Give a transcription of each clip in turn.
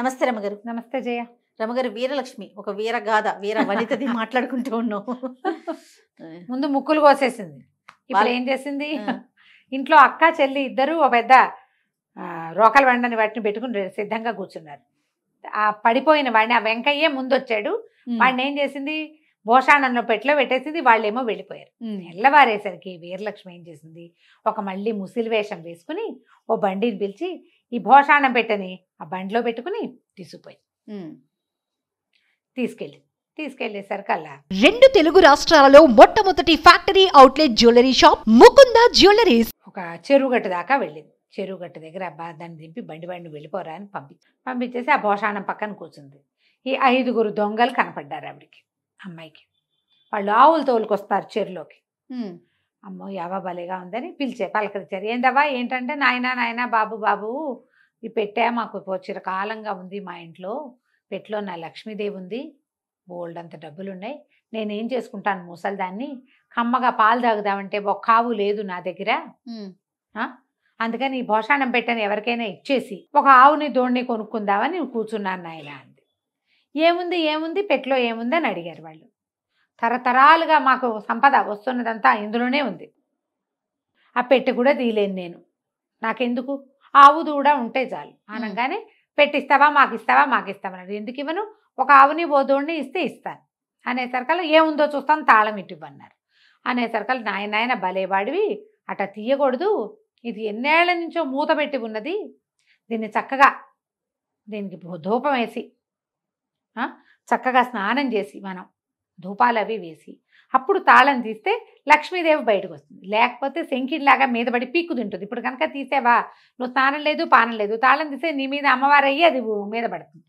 నమస్తే రమగారు నమస్తే జయ రమగారు వీరలక్ష్మి ఒక వీరగాథ వీర వనితది మాట్లాడుకుంటూ ఉన్నాం ముందు ముక్కులు కోసేసింది ఇప్పుడు ఏం చేసింది ఇంట్లో అక్క చెల్లి ఇద్దరు ఒక పెద్ద రోకలు వండని వాటిని పెట్టుకుని సిద్ధంగా కూర్చున్నారు ఆ పడిపోయిన వాడిని ఆ వెంకయ్యే ముందు వచ్చాడు వాడిని ఏం చేసింది భోషాణంలో పెట్టిలో పెట్టేసింది వాళ్ళేమో వెళ్ళిపోయారు ఎల్లవారేసరికి వీరలక్ష్మి ఏం చేసింది ఒక మళ్ళీ ముసిలి వేషం వేసుకుని ఓ బండిని పిలిచి ఈ భోషాణం పెట్టని ఆ బండిలో పెట్టుకుని తీసుకుపోయి తీసుకెళ్ళి తీసుకెళ్లేసరికల్లా రెండు తెలుగు రాష్ట్రాలలో మొట్టమొదటి factory outlet jewellery shop Mukunda jewelleries ఒక చెరువుగట్టు దాకా వెళ్ళింది చెరువుగట్టు దగ్గర అబ్బా దాన్ని దింపి బండి బండి వెళ్ళిపోరా అని పంపి పంపించేసి ఆ భోషాణం పక్కన కూర్చుంది ఈ ఐదుగురు దొంగలు కనపడ్డారు ఆవిడికి అమ్మాయికి వాళ్ళు ఆవులు తోలుకొస్తారు చెరువులోకి అమ్మో యావా భలేగా ఉందని పిలిచే పలకరించారు ఏందవ్వా ఏంటంటే నాయన నాయన బాబు బాబు ఈ పెట్టా మాకు చిరకాలంగా ఉంది మా ఇంట్లో పెట్లో నా లక్ష్మీదేవి ఉంది బోల్డ్ అంత డబ్బులు ఉన్నాయి నేనేం చేసుకుంటాను దాన్ని కమ్మగా పాలు తాగుదామంటే కావు లేదు నా దగ్గర అందుకని భోషాణం పెట్టని ఎవరికైనా ఇచ్చేసి ఒక ఆవుని దోణ్ణి కొనుక్కుందామని కూర్చున్నాను నాయన అంది ఏముంది ఏముంది పెట్లో అని అడిగారు వాళ్ళు తరతరాలుగా మాకు సంపద వస్తున్నదంతా ఇందులోనే ఉంది ఆ పెట్టి కూడా తీయలేను నేను నాకెందుకు ఆవు దూడ ఉంటే చాలు అనగానే పెట్టిస్తావా మాకు ఇస్తావా మాకు ఇస్తామన్నాడు ఎందుకు ఇవ్వను ఒక ఆవుని బోధోడిని ఇస్తే ఇస్తాను అనే సరికలు ఏముందో చూస్తాను తాళం ఇటువన్నారు అనే సరికలు నాయనాయన నాయన భలేవాడివి అట తీయకూడదు ఇది ఎన్నేళ్ల నుంచో మూత పెట్టి ఉన్నది దీన్ని చక్కగా దీనికి ధూపం వేసి చక్కగా స్నానం చేసి మనం ధూపాలవి వేసి అప్పుడు తాళం తీస్తే లక్ష్మీదేవి బయటకు వస్తుంది లేకపోతే శంకిడిలాగా మీద పడి పీక్కు తింటుంది ఇప్పుడు కనుక తీసేవా నువ్వు స్నానం లేదు పానం లేదు తాళం తీస్తే నీ మీద అమ్మవారు అయ్యి అది మీద పడుతుంది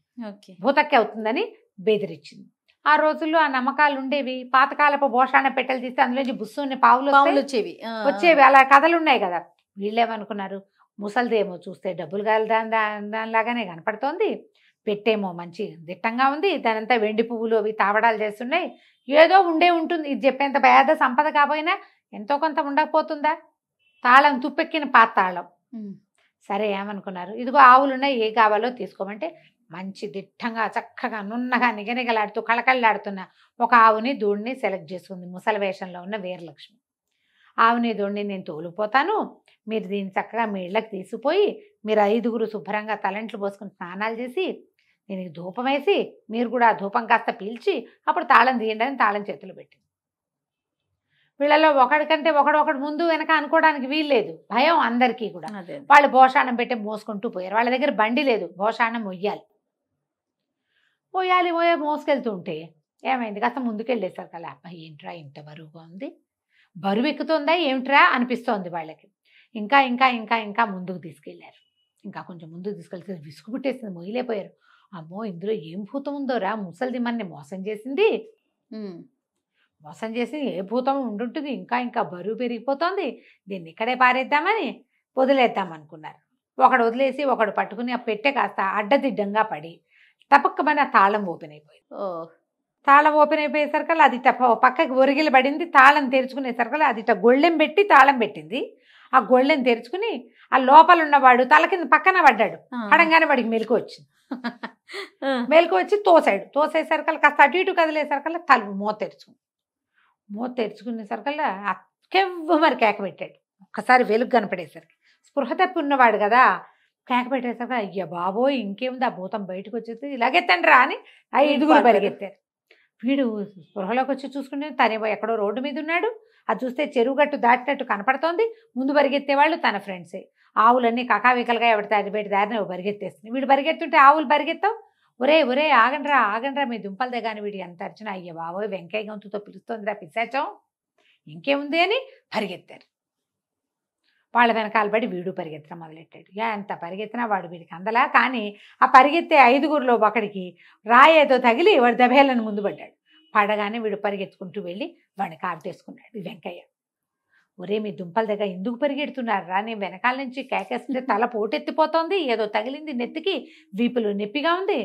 భూతక్కి అవుతుందని బెదిరించింది ఆ రోజుల్లో ఆ నమ్మకాలు ఉండేవి పాతకాలపు భోషాణ పెట్టెలు తీస్తే అందులోంచి బుస్సుని పావులు వచ్చేవి వచ్చేవి అలా కథలు ఉన్నాయి కదా వీళ్ళేమనుకున్నారు ముసలిదేమో చూస్తే డబ్బులు కాలి దాని దానిలాగానే కనపడుతోంది పెట్టేమో మంచి దిట్టంగా ఉంది దానంతా వెండి పువ్వులు అవి తావడాలు చేస్తున్నాయి ఏదో ఉండే ఉంటుంది ఇది చెప్పేంత పేద సంపద కాబోయినా ఎంతో కొంత ఉండకపోతుందా తాళం తుప్పెక్కిన పాతాళం సరే ఏమనుకున్నారు ఇదిగో ఆవులు ఉన్నాయి ఏ కావాలో తీసుకోమంటే మంచి దిట్టంగా చక్కగా నున్నగా నిగనిగలాడుతూ కళకళలాడుతున్న ఒక ఆవుని దూడిని సెలెక్ట్ చేసుకుంది ముసలి వేషంలో ఉన్న వీరలక్ష్మి ఆవుని దూడిని నేను తోలిపోతాను మీరు దీన్ని చక్కగా మీ ఇళ్ళకి తీసిపోయి మీరు ఐదుగురు శుభ్రంగా తలంట్లు పోసుకుని స్నానాలు చేసి దీనికి ధూపం వేసి మీరు కూడా ఆ ధూపం కాస్త పీల్చి అప్పుడు తాళం తీయండి అని తాళం చేతులు పెట్టింది వీళ్ళలో ఒకడికంటే ఒకడు ఒకడు ముందు వెనక అనుకోవడానికి వీల్లేదు భయం అందరికీ కూడా వాళ్ళు భోషాణం పెట్టి మోసుకుంటూ పోయారు వాళ్ళ దగ్గర బండి లేదు భోషాణం మొయ్యాలి మోయాలి మోయా మోసుకెళ్తుంటే ఏమైంది కాస్త ముందుకెళ్ళేశారు కదా అబ్బాయి ఏంట్రా ఇంత బరువుగా ఉంది బరువు ఎక్కుతుందా ఏమిట్రా అనిపిస్తోంది వాళ్ళకి ఇంకా ఇంకా ఇంకా ఇంకా ముందుకు తీసుకెళ్ళారు ఇంకా కొంచెం ముందుకు తీసుకెళ్తే విసుగు పుట్టేసింది మొయ్యలేపోయారు అమ్మో ఇందులో ఏం భూతం ఉందో రా ముసలిది మన్ని మోసం చేసింది మోసం చేసి ఏ భూతం ఉండుంటుంది ఇంకా ఇంకా బరువు పెరిగిపోతుంది దీన్ని ఇక్కడే పారేద్దామని వదిలేద్దాం అనుకున్నారు ఒకడు వదిలేసి ఒకడు పట్టుకుని ఆ పెట్టె కాస్త అడ్డదిడ్డంగా పడి తపక్కమని ఆ తాళం ఓపెన్ అయిపోయింది తాళం ఓపెన్ అయిపోయేసరికి అది తప్ప పక్కకి ఒరిగిలబడింది పడింది తాళం తెరుచుకునేసరికి అది గొళ్ళెం పెట్టి తాళం పెట్టింది ఆ గొళ్ళెం తెరుచుకుని ఆ లోపల ఉన్నవాడు తల కింద పక్కన పడ్డాడు పడంగానే వాడికి మెలకు వచ్చింది మెలకు వచ్చి తోసాడు సరికల్ కాస్త అటు ఇటు కదిలేసరికల్లా తలుపు మూత తెరుచుకుంది మూత సరికల్లా కెవ్వు మరి కేక పెట్టాడు ఒక్కసారి వెలుగు కనపడేసరికి స్పృహ తప్పి ఉన్నవాడు కదా కేక పెట్టేసరికి అయ్య బాబోయ్ ఇంకేముంది ఆ భూతం బయటకు వచ్చేది ఇలాగెత్తండి రా అని ఐదుగురు పరిగెత్తారు వీడు స్పృహలోకి వచ్చి చూసుకుంటే తనే ఎక్కడో రోడ్డు మీద ఉన్నాడు అది చూస్తే చెరువుగట్టు దాటినట్టు కనపడుతోంది ముందు పరిగెత్తేవాళ్ళు తన ఫ్రెండ్సే ఆవులన్నీ కకావికలుగా ఎవరి దారి పెట్టి దారిని పరిగెత్తేస్తుంది వీడు పరిగెత్తుంటే ఆవులు పరిగెత్తావు ఒరే ఒరే ఆగండ్రా ఆగండ్రా మీ దుంపలు దగ్గర వీడి ఎంత అర్చన అయ్యే బాబోయ్ వెంకయ్య గొంతుతో పిలుస్తోందిరా పిశాచం ఇంకేముంది అని పరిగెత్తారు వాళ్ళ వెనకాల పడి వీడు పరిగెత్తడం మొదలెట్టాడు ఎంత పరిగెత్తినా వాడు వీడికి అందలా కానీ ఆ పరిగెత్తే ఐదుగురిలో ఒకడికి రాయేదో తగిలి వాడు దభేలను ముందు పడ్డాడు పడగానే వీడు పరిగెత్తుకుంటూ వెళ్ళి వాడిని కారుతేసుకున్నాడు వెంకయ్య ఒరే మీ దుంపల దగ్గర ఎందుకు రా నేను వెనకాల నుంచి కేకేస్తుంటే తల పోటెత్తిపోతోంది ఏదో తగిలింది నెత్తికి వీపులు నొప్పిగా ఉంది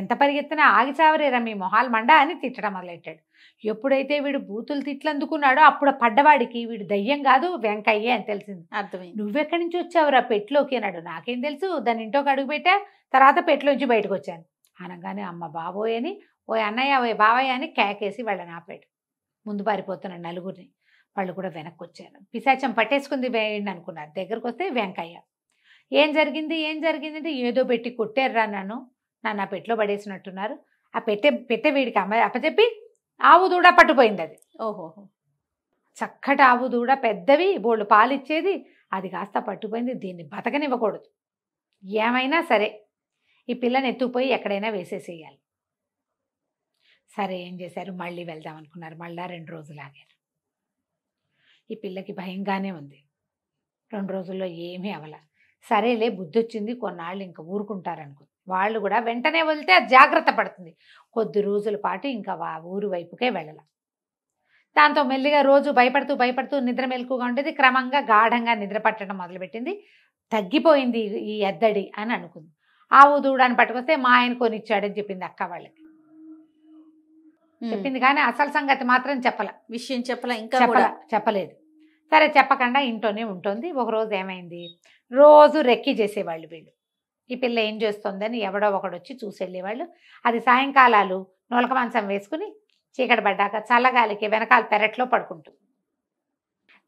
ఎంత పరిగెత్తినా ఆగిచావరేరా మీ మొహాలు మండ అని తిట్టడం మొదలెట్టాడు ఎప్పుడైతే వీడు బూతులు తిట్లందుకున్నాడో అప్పుడు పడ్డవాడికి వీడు దయ్యం కాదు వెంకయ్యే అని తెలిసింది అర్థమై నువ్వెక్కడి నుంచి వచ్చావురా పెట్లోకి అన్నాడు నాకేం తెలుసు దాని ఇంటోకి అడుగు పెట్టా తర్వాత పెట్లోంచి బయటకు వచ్చాను అనగానే అమ్మ బాబోయని ఓ అన్నయ్య ఓ బావయ్య అని కేకేసి వాళ్ళని ఆపాడు ముందు పారిపోతున్నాడు నలుగురిని వాళ్ళు కూడా వెనక్కి వచ్చారు పిశాచం పట్టేసుకుంది వేయండి అనుకున్నారు దగ్గరకు వస్తే వెంకయ్య ఏం జరిగింది ఏం జరిగింది అంటే ఏదో పెట్టి రా నన్ను నన్ను ఆ పెట్టిలో పడేసినట్టున్నారు ఆ పెట్టే పెట్టే వీడికి అమ్మ అప్పచెప్పి ఆవు దూడ పట్టుపోయింది అది ఓహో చక్కటి ఆవు దూడ పెద్దవి బోళ్ళు పాలిచ్చేది అది కాస్త పట్టుపోయింది దీన్ని బతకనివ్వకూడదు ఏమైనా సరే ఈ పిల్లని ఎత్తుపోయి ఎక్కడైనా వేసేసేయాలి సరే ఏం చేశారు మళ్ళీ వెళ్దాం అనుకున్నారు మళ్ళీ రెండు రోజులు ఆగారు ఈ పిల్లకి భయంగానే ఉంది రెండు రోజుల్లో ఏమీ అవల సరేలే బుద్ధి వచ్చింది కొన్నాళ్ళు ఇంకా ఊరుకుంటారనుకుంది వాళ్ళు కూడా వెంటనే వదిలితే అది జాగ్రత్త పడుతుంది కొద్ది రోజుల పాటు ఇంకా ఆ ఊరు వైపుకే వెళ్ళాల దాంతో మెల్లిగా రోజు భయపడుతూ భయపడుతూ నిద్ర మెలకుగా ఉండేది క్రమంగా గాఢంగా నిద్ర పట్టడం మొదలుపెట్టింది తగ్గిపోయింది ఈ ఎద్దడి అని అనుకుంది ఆవు దూడాన్ని పట్టుకొస్తే మా ఆయన కొనిచ్చాడని చెప్పింది అక్క వాళ్ళకి చెప్పింది కానీ అసలు సంగతి మాత్రం చెప్పలే విషయం చెప్పలే ఇంకా చెప్పల చెప్పలేదు సరే చెప్పకుండా ఇంట్లోనే ఉంటుంది ఒకరోజు ఏమైంది రోజు రెక్కి చేసేవాళ్ళు వీళ్ళు ఈ పిల్ల ఏం చేస్తుందని ఎవడో ఒకడు వచ్చి చూసెళ్ళేవాళ్ళు అది సాయంకాలాలు నొలక మంచం వేసుకుని చీకటి పడ్డాక చల్లగాలికి వెనకాల పెరట్లో పడుకుంటుంది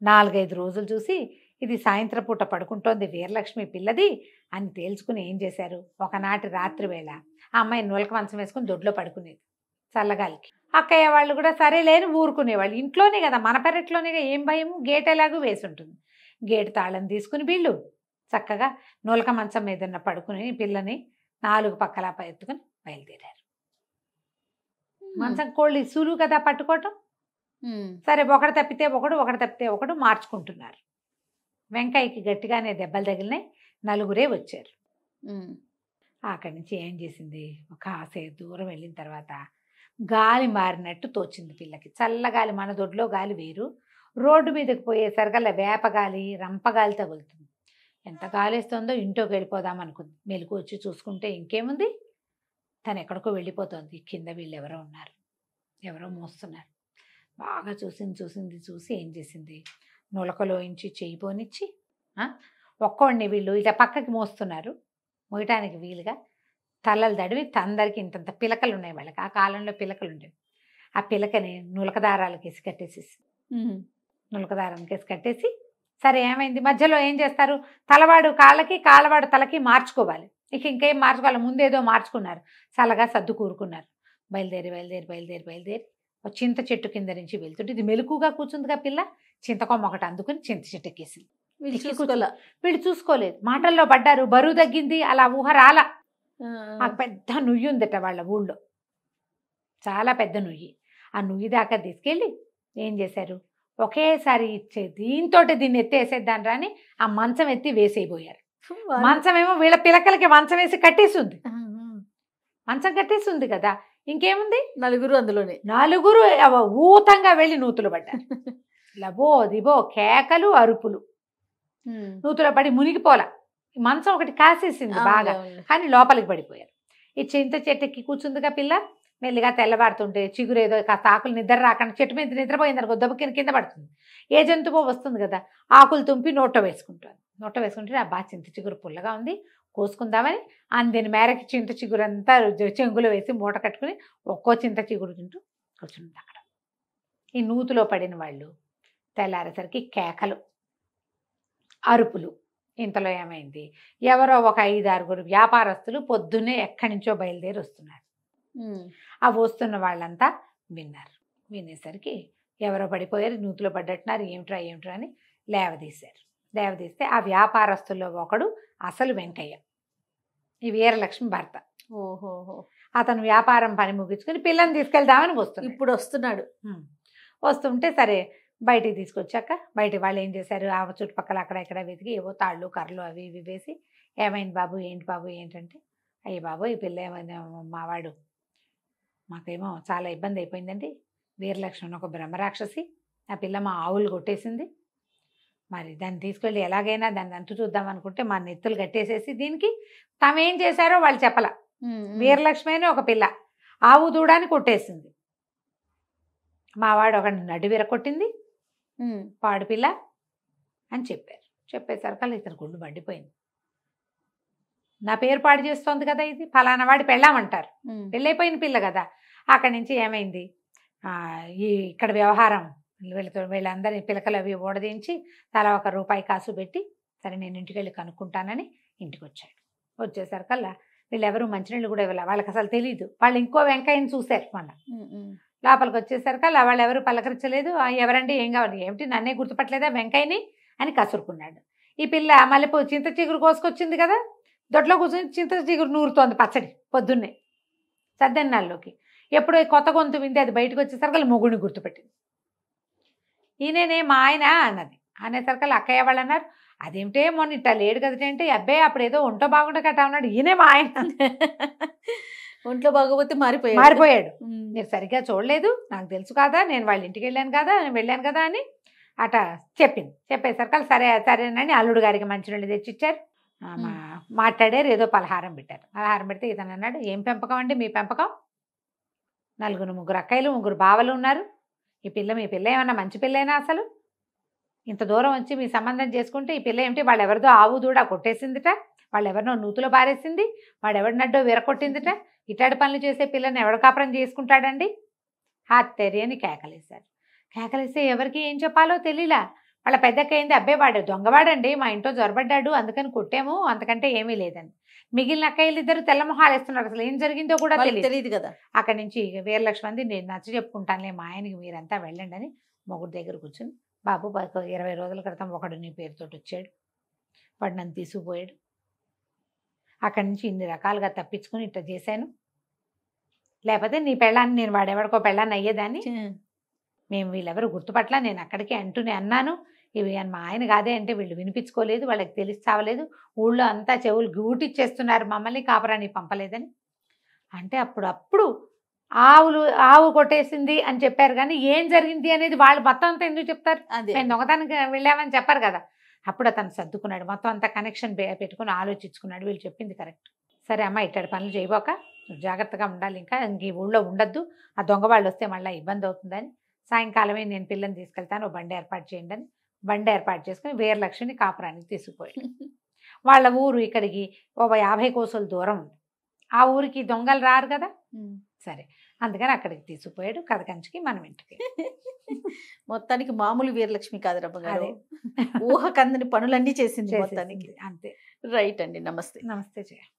నాలుగైదు రోజులు చూసి ఇది సాయంత్రం పూట పడుకుంటోంది వీరలక్ష్మి పిల్లది అని తేల్చుకుని ఏం చేశారు ఒకనాటి రాత్రి వేళ ఆ అమ్మాయి నూలక మంచం వేసుకుని దొడ్లో పడుకునేది చల్లగాలికి అక్కయ్య వాళ్ళు కూడా సరే లేని ఊరుకునేవాళ్ళు ఇంట్లోనే కదా మన పెరట్లోనే ఏం భయము గేట్ ఎలాగూ వేసి ఉంటుంది గేట్ తాళం తీసుకుని వీళ్ళు చక్కగా నూలక మంచం మీద పడుకుని పిల్లని నాలుగు పక్కల ఎత్తుకుని బయలుదేరారు మంచం కోళ్ళు సులువు కదా పట్టుకోవటం సరే ఒకటి తప్పితే ఒకడు ఒకటి తప్పితే ఒకడు మార్చుకుంటున్నారు వెంకాయకి గట్టిగానే దెబ్బలు తగిలినాయి నలుగురే వచ్చారు అక్కడి నుంచి ఏం చేసింది ఒక ఆసే దూరం వెళ్ళిన తర్వాత గాలి మారినట్టు తోచింది పిల్లకి చల్లగాలి మన దొడ్లో గాలి వేరు రోడ్డు మీదకి పోయేసరికల్లా వేపగాలి రంపగాలి తగులుతుంది ఎంత గాలి వేస్తుందో ఇంట్లోకి వెళ్ళిపోదాం అనుకుంది మెలకు వచ్చి చూసుకుంటే ఇంకేముంది తను ఎక్కడికో వెళ్ళిపోతుంది కింద వీళ్ళు ఎవరో ఉన్నారు ఎవరో మోస్తున్నారు బాగా చూసింది చూసింది చూసి ఏం చేసింది నులకలోయించి చేయి పోనిచ్చి ఒక్కోడిని వీళ్ళు ఇలా పక్కకి మోస్తున్నారు మోయటానికి వీలుగా తలలు తడివి తందరికి ఇంతంత పిలకలు ఉన్నాయి వాళ్ళకి ఆ కాలంలో పిలకలు ఉండేవి ఆ పిలకని నులకదారాలు కేసి కట్టేసేసి నులకదారానికి కేసి కట్టేసి సరే ఏమైంది మధ్యలో ఏం చేస్తారు తలవాడు కాళ్ళకి కాలవాడు తలకి మార్చుకోవాలి ఇక ఇంకేం మార్చుకోవాలి ముందేదో మార్చుకున్నారు చల్లగా సర్దు కూరుకున్నారు బయలుదేరి బయలుదేరి బయలుదేరి బయలుదేరి చింత చెట్టు కింద నుంచి వెళ్తుంటే ఇది మెలుకుగా కూర్చుందిగా పిల్ల చింతకొమ్మ ఒకటి అందుకుని చింత చెట్టు ఎక్కేసింది వీళ్ళు చూసుకోలేదు మాటల్లో పడ్డారు బరువు తగ్గింది అలా ఊహ రాలా ఆ పెద్ద నుయ్యి ఉందట వాళ్ళ ఊళ్ళో చాలా పెద్ద నుయ్యి ఆ నుయ్యి దాకా తీసుకెళ్ళి ఏం చేశారు ఒకేసారి ఇచ్చే దీంతో దీన్ని ఎత్తేసేద్దాం రాని ఆ మంచం ఎత్తి వేసేయబోయారు మంచం ఏమో వీళ్ళ పిలకలకి మంచం వేసి కట్టేసింది మంచం కట్టేసింది కదా ఇంకేముంది నలుగురు అందులోనే నలుగురు ఊతంగా వెళ్ళి నూతులు పడ్డారు లబో దిబో కేకలు అరుపులు నూతుల పడి మునిగిపోలా మంచం ఒకటి కాసేసింది బాగా కానీ లోపలికి పడిపోయారు ఈ చింత చెట్టుకి కూర్చుందిగా పిల్ల మెల్లిగా తెల్లబారుతుంటే చిగురేదో కాస్త ఆకులు నిద్ర రాకుండా చెట్టు మీద నిద్రపోయింది అనుకో దెబ్బకి కింద పడుతుంది ఏ జంతువు వస్తుంది కదా ఆకులు తుంపి నోట వేసుకుంటుంది నోట వేసుకుంటే బాగా చింత చిగురు పుల్లగా ఉంది కోసుకుందామని అందిని మేరకు చింత చిగురు అంతా చెంగులో వేసి మూట కట్టుకుని ఒక్కో చింత చిగురు తింటూ కూర్చుంటుంది అక్కడ ఈ నూతులో పడిన వాళ్ళు తెల్లారేసరికి కేకలు అరుపులు ఇంతలో ఏమైంది ఎవరో ఒక ఐదు ఆరుగురు వ్యాపారస్తులు పొద్దున్నే ఎక్కడి నుంచో బయలుదేరి వస్తున్నారు ఆ వస్తున్న వాళ్ళంతా విన్నారు వినేసరికి ఎవరో పడిపోయారు నూతిలో పడ్డట్టున్నారు ఏమిట్రా ఏమిట్రా అని లేవదీశారు లేవదీస్తే ఆ వ్యాపారస్తుల్లో ఒకడు అసలు వెంకయ్య ఈ వీరలక్ష్మి భర్త ఓహోహో అతను వ్యాపారం పని ముగించుకుని పిల్లల్ని తీసుకెళ్దామని వస్తున్నాడు ఇప్పుడు వస్తున్నాడు వస్తుంటే సరే బయటికి తీసుకొచ్చాక బయట వాళ్ళు ఏం చేశారు ఆ చుట్టుపక్కల అక్కడ ఎక్కడ వెతికి ఏవో తాళ్ళు కర్రలు అవి ఇవి వేసి ఏమైంది బాబు ఏంటి బాబు ఏంటంటే అయ్యే బాబు ఈ పిల్ల ఏమైంది మావాడు మాకేమో చాలా ఇబ్బంది అయిపోయిందండి వీరలక్ష్మణ్ ఒక బ్రహ్మరాక్షసి ఆ పిల్ల మా ఆవులు కొట్టేసింది మరి దాన్ని తీసుకెళ్ళి ఎలాగైనా దాన్ని అంతు చూద్దాం అనుకుంటే మా నెత్తులు కట్టేసేసి దీనికి ఏం చేశారో వాళ్ళు చెప్పల వీరలక్ష్మి అని ఒక పిల్ల ఆవు దూడాన్ని కొట్టేసింది మావాడు ఒక నడు కొట్టింది పాడిపిల్ల అని చెప్పారు చెప్పేసరికి ఇతని గుళ్ళు మండిపోయింది నా పేరు పాడు చేస్తోంది కదా ఇది ఫలానా వాడి పెళ్ళామంటారు పెళ్ళైపోయిన పిల్ల కదా అక్కడి నుంచి ఏమైంది ఈ ఇక్కడ వ్యవహారం వీళ్ళతో వీళ్ళందరినీ పిలకలు అవి ఓడదించి తలా ఒక రూపాయి కాసు పెట్టి సరే నేను ఇంటికి వెళ్ళి కనుక్కుంటానని ఇంటికి వచ్చాడు వచ్చేసరికల్లా వీళ్ళెవరూ మంచినీళ్ళు కూడా ఇవ్వాలి వాళ్ళకి అసలు తెలియదు వాళ్ళు ఇంకో వెంకాయని చూశారు మళ్ళీ లోపలికి వచ్చేసరికి అలా వాళ్ళు ఎవరు పలకరించలేదు ఎవరండి ఏం కావాలి ఏమిటి నన్నే గుర్తుపట్టలేదా వెంకయ్యని అని కసురుకున్నాడు ఈ పిల్ల మళ్ళీ చింత చిగురు కోసుకొచ్చింది కదా దొడ్లో కూర్చొని చింత చిగురు నూరుతోంది పచ్చడి పొద్దున్నే సద్దన్నాల్లోకి ఎప్పుడు కొత్త గొంతు వింది అది బయటకు వచ్చేసరికి వాళ్ళు మొగుడిని గుర్తుపెట్టింది ఈయననే మా ఆయన అన్నది అనేసరికి వాళ్ళు అక్కయ్య వాళ్ళు అన్నారు అదేమిటే మొన్న ఇట్లా లేడు కదటంటే అబ్బాయి అప్పుడు ఏదో ఒంటో బాగుండకట ఉన్నాడు ఈయనే మా ఆయన ఒంట్లో బాగోపోతే మారిపోయాడు మారిపోయాడు మీరు సరిగ్గా చూడలేదు నాకు తెలుసు కదా నేను వాళ్ళ ఇంటికి వెళ్ళాను కదా నేను వెళ్ళాను కదా అని అట చెప్పింది చెప్పేసరికి సరే సరేనని అల్లుడు గారికి మంచి నుండి తెచ్చిచ్చారు మాట్లాడారు ఏదో పలహారం పెట్టారు పలహారం పెడితే ఇతను అన్నాడు ఏం పెంపకం అండి మీ పెంపకం నలుగురు ముగ్గురు అక్కయ్యలు ముగ్గురు బావలు ఉన్నారు ఈ పిల్ల మీ పిల్ల ఏమన్నా మంచి పిల్లైనా అసలు ఇంత దూరం వచ్చి మీ సంబంధం చేసుకుంటే ఈ పిల్ల ఏమిటి వాళ్ళు ఎవరిదో ఆవు దూడ కొట్టేసిందిట వాళ్ళు ఎవరినో నూతులు పారేసింది వాడు ఎవడినడ్డో విరకొట్టిందిట ఇటాడి పనులు చేసే పిల్లని ఎవడ కాపురం చేసుకుంటాడండి హాత్తెరి అని కేకలేశారు కేకలేస్తే ఎవరికి ఏం చెప్పాలో తెలియలా వాళ్ళ పెద్దకైంది అబ్బాయి వాడు దొంగవాడండి మా ఇంట్లో జ్వరబడ్డాడు అందుకని కొట్టాము అంతకంటే ఏమీ లేదని మిగిలిన అక్కయ్యలు ఇద్దరు తెల్లమొహాలు వేస్తున్నారు అసలు ఏం జరిగిందో కూడా తెలియదు కదా అక్కడి నుంచి వేరే లక్ష మంది నేను నచ్చ చెప్పుకుంటానులే మా ఆయనకి మీరంతా వెళ్ళండి అని మొగుడు దగ్గర కూర్చుని బాబు ఇరవై రోజుల క్రితం ఒకడు నీ పేరుతోటి వచ్చాడు వాడు నన్ను తీసుకుపోయాడు అక్కడి నుంచి ఇన్ని రకాలుగా తప్పించుకుని ఇట్లా చేశాను లేకపోతే నీ పెళ్ళాన్ని నేను వాడెవడికో పెళ్ళాన్ని అయ్యేదాన్ని మేము వీళ్ళెవరు గుర్తుపట్ల నేను అక్కడికి అంటూనే అన్నాను ఇవి మా ఆయన కాదే అంటే వీళ్ళు వినిపించుకోలేదు వాళ్ళకి తెలిసి చావలేదు ఊళ్ళో అంతా చెవులు గూటిచ్చేస్తున్నారు మమ్మల్ని కాపరాని పంపలేదని అంటే అప్పుడప్పుడు ఆవులు ఆవు కొట్టేసింది అని చెప్పారు కానీ ఏం జరిగింది అనేది వాళ్ళు మొత్తం అంతా ఎందుకు చెప్తారు మేము దొంగతనం వెళ్ళామని చెప్పారు కదా అప్పుడు అతను సర్దుకున్నాడు మొత్తం అంతా కనెక్షన్ పెట్టుకుని ఆలోచించుకున్నాడు వీళ్ళు చెప్పింది కరెక్ట్ సరే అమ్మ ఇట్టాడు పనులు చేయబోక జాగ్రత్తగా ఉండాలి ఇంకా ఈ ఊళ్ళో ఉండొద్దు ఆ దొంగ వాళ్ళు వస్తే మళ్ళీ ఇబ్బంది అవుతుందని సాయంకాలమే నేను పిల్లని తీసుకెళ్తాను బండి ఏర్పాటు చేయండి అని బండి ఏర్పాటు చేసుకుని వీరలక్ష్మిని కాపురానికి తీసుకుపోయాడు వాళ్ళ ఊరు ఇక్కడికి ఒక యాభై కోసలు దూరం ఉంది ఆ ఊరికి దొంగలు రారు కదా సరే అందుకని అక్కడికి తీసుకుపోయాడు కంచికి మనం ఇంటికి మొత్తానికి మామూలు వీరలక్ష్మి కాదురమ్మ గారు కందని పనులన్నీ చేసింది మొత్తానికి అంతే రైట్ అండి నమస్తే నమస్తే జయ